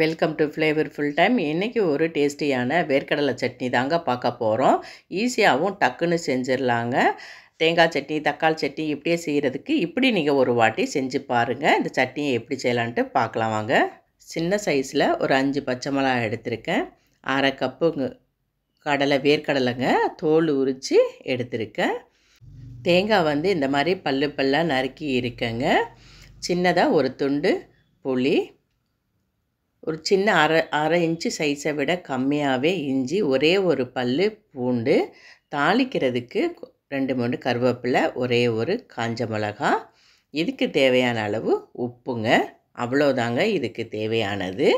welcome to flavourful time இன்றைக்கி ஒரு டேஸ்டியான வேர்க்கடலை சட்னி தாங்க பார்க்க போகிறோம் ஈஸியாகவும் டக்குன்னு செஞ்சிடலாங்க தேங்காய் சட்னி தக்காளி சட்னி இப்படியே செய்கிறதுக்கு இப்படி நீங்கள் ஒரு வாட்டி செஞ்சு பாருங்கள் இந்த சட்னியை எப்படி செய்யலான்ட்டு பார்க்கலாம் வாங்க சின்ன சைஸில் ஒரு அஞ்சு பச்சை மிளகாய் எடுத்திருக்கேன் அரை கப்பு கடலை வேர்க்கடலைங்க தோல் உரித்து எடுத்திருக்கேன் தேங்காய் வந்து இந்த மாதிரி பல்லு பல்லாக நறுக்கி இருக்கேங்க சின்னதாக ஒரு துண்டு புளி ஒரு சின்ன அரை அரை இன்ச்சு சைஸை விட கம்மியாகவே இஞ்சி ஒரே ஒரு பல் பூண்டு தாளிக்கிறதுக்கு ரெண்டு மூணு கருவேப்பிலை ஒரே ஒரு காஞ்ச மிளகா இதுக்கு தேவையான அளவு உப்புங்க அவ்வளோதாங்க இதுக்கு தேவையானது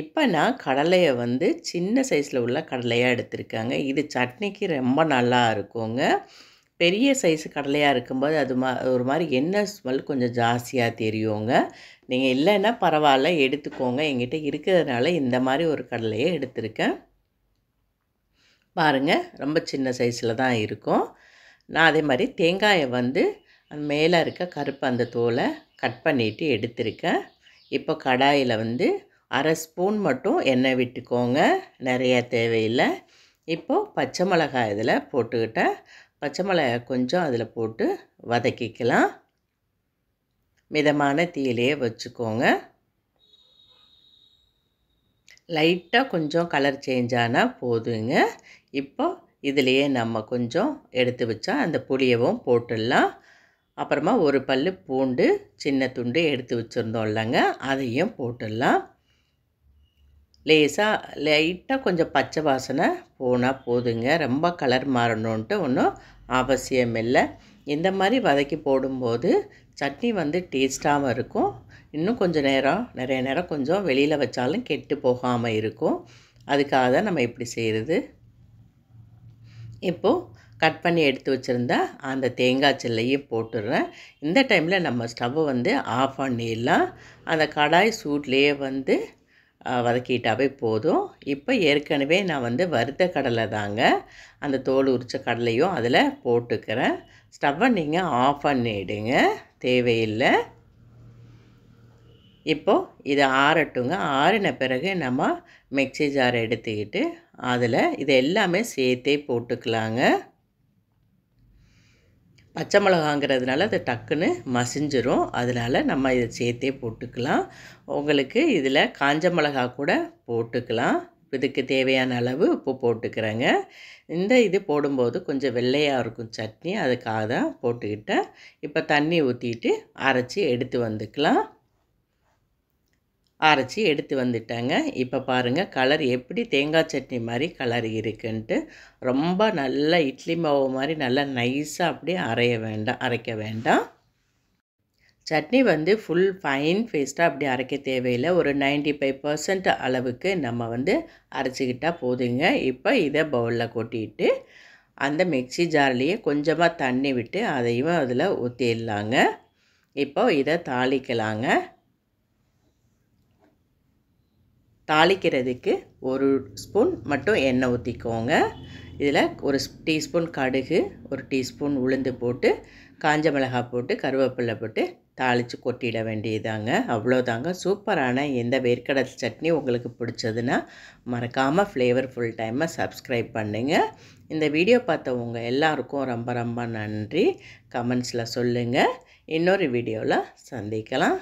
இப்போ நான் கடலையை வந்து சின்ன சைஸில் உள்ள கடலையாக எடுத்திருக்காங்க இது சட்னிக்கு ரொம்ப நல்லா இருக்குங்க பெரிய சைஸ் கடலையாக இருக்கும்போது அது மா ஒரு மாதிரி எண்ணெய் ஸ்மெல் கொஞ்சம் ஜாஸ்தியாக தெரியுங்க நீங்கள் இல்லைன்னா பரவாயில்ல எடுத்துக்கோங்க எங்கிட்ட இருக்கிறதுனால இந்த மாதிரி ஒரு கடலையை எடுத்திருக்கேன் பாருங்கள் ரொம்ப சின்ன சைஸில் தான் இருக்கும் நான் அதே மாதிரி தேங்காயை வந்து மேலே இருக்க கருப்பு அந்த தோலை கட் பண்ணிவிட்டு எடுத்திருக்கேன் இப்போ கடாயில் வந்து அரை ஸ்பூன் மட்டும் எண்ணெய் விட்டுக்கோங்க நிறையா தேவையில்லை இப்போது பச்சை மிளகாய் இதில் போட்டுக்கிட்டேன் பச்சை மிளகா கொஞ்சம் அதில் போட்டு வதக்கிக்கலாம் மிதமான தீலையே வச்சுக்கோங்க லைட்டாக கொஞ்சம் கலர் சேஞ்ச் ஆனால் போதுங்க இப்போ இதுலேயே நம்ம கொஞ்சம் எடுத்து வச்சா அந்த புளியவும் போட்டுடலாம் அப்புறமா ஒரு பல் பூண்டு சின்ன துண்டு எடுத்து வச்சுருந்தோம் இல்லைங்க அதையும் போட்டுடலாம் லேசாக லைட்டாக கொஞ்சம் பச்சை வாசனை போனால் போதுங்க ரொம்ப கலர் மாறணுன்ட்டு ஒன்றும் அவசியம் இல்லை இந்த மாதிரி வதக்கி போடும்போது சட்னி வந்து டேஸ்ட்டாகவும் இருக்கும் இன்னும் கொஞ்சம் நேரம் நிறைய நேரம் கொஞ்சம் வெளியில் வச்சாலும் கெட்டு போகாமல் இருக்கும் அதுக்காக தான் நம்ம இப்படி செய்கிறது இப்போது கட் பண்ணி எடுத்து வச்சுருந்தா அந்த தேங்காய் சில்லையே போட்டுடுறேன் இந்த டைமில் நம்ம ஸ்டவ்வை வந்து ஆஃப் பண்ணிடலாம் அந்த கடாய் சூட்லேயே வந்து வதக்கிட்டாவே போதும் இப்போ ஏற்கனவே நான் வந்து வறுத்த கடலை தாங்க அந்த தோல் உரித்த கடலையும் அதில் போட்டுக்கிறேன் ஸ்டவ்வை நீங்கள் ஆஃப் பண்ணிவிடுங்க தேவையில்லை இப்போது இது ஆறட்டுங்க ஆறின பிறகு நம்ம மிக்சி ஜார் எடுத்துக்கிட்டு அதில் இது எல்லாமே சேர்த்தே போட்டுக்கலாங்க பச்சை மிளகாங்கிறதுனால அது டக்குன்னு மசிஞ்சிரும் அதனால் நம்ம இதை சேர்த்தே போட்டுக்கலாம் உங்களுக்கு இதில் காஞ்ச மிளகா கூட போட்டுக்கலாம் இதுக்கு தேவையான அளவு உப்பு போட்டுக்கிறேங்க இந்த இது போடும்போது கொஞ்சம் வெள்ளையாக இருக்கும் சட்னி அதுக்காக தான் போட்டுக்கிட்டேன் இப்போ தண்ணி ஊற்றிட்டு அரைச்சி எடுத்து வந்துக்கலாம் அரைச்சி எடுத்து வந்துட்டேங்க இப்போ பாருங்கள் கலர் எப்படி தேங்காய் சட்னி மாதிரி கலர் இருக்குன்ட்டு ரொம்ப நல்லா இட்லி மாவு மாதிரி நல்லா நைஸாக அப்படியே அரைய வேண்டாம் அரைக்க வேண்டாம் சட்னி வந்து ஃபுல் ஃபைன் ஃபேஸ்ட்டாக அப்படி அரைக்க தேவையில்லை ஒரு நைன்டி ஃபைவ் பர்சன்ட் அளவுக்கு நம்ம வந்து அரைச்சிக்கிட்டால் போதுங்க இப்போ இதை பவுலில் கொட்டிட்டு அந்த மிக்சி ஜார்லேயே கொஞ்சமாக தண்ணி விட்டு அதையும் அதில் ஊற்றிடலாங்க இப்போ இதை தாளிக்கலாங்க தாளிக்கிறதுக்கு ஒரு ஸ்பூன் மட்டும் எண்ணெய் ஊற்றிக்கோங்க இதில் ஒரு டீஸ்பூன் கடுகு ஒரு டீஸ்பூன் உளுந்து போட்டு காஞ்ச மிளகாய் போட்டு கருவேப்பிலை போட்டு தாளித்து கொட்டிட வேண்டியதாங்க அவ்வளோதாங்க சூப்பரான எந்த வேர்க்கடல் சட்னி உங்களுக்கு பிடிச்சதுன்னா மறக்காமல் ஃப்ளேவர் ஃபுல் டைமாக சப்ஸ்கிரைப் பண்ணுங்கள் இந்த வீடியோ பார்த்தவங்க எல்லாருக்கும் ரொம்ப ரொம்ப நன்றி கமெண்ட்ஸில் சொல்லுங்கள் இன்னொரு வீடியோவில் சந்திக்கலாம்